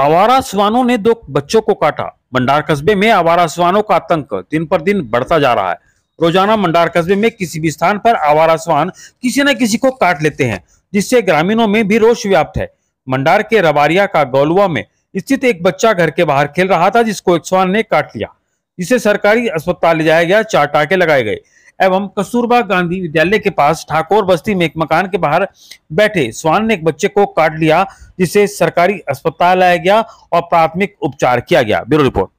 आवारा स्वानों ने दो बच्चों को काटा मंडार कस्बे में आवारा स्वानों का आतंक दिन पर दिन बढ़ता जा रहा है रोजाना मंडार कस्बे में किसी भी स्थान पर आवारा स्वान किसी न किसी को काट लेते हैं जिससे ग्रामीणों में भी रोष व्याप्त है मंडार के रबारिया का गौलुआ में स्थित एक बच्चा घर के बाहर खेल रहा था जिसको एक स्वान ने काट लिया इसे सरकारी अस्पताल ले जाया गया चार टाके लगाए गए एवं कस्तूरबा गांधी विद्यालय के पास ठाकुर बस्ती में एक मकान के बाहर बैठे स्वान ने एक बच्चे को काट लिया जिसे सरकारी अस्पताल लाया गया और प्राथमिक उपचार किया गया ब्यूरो रिपोर्ट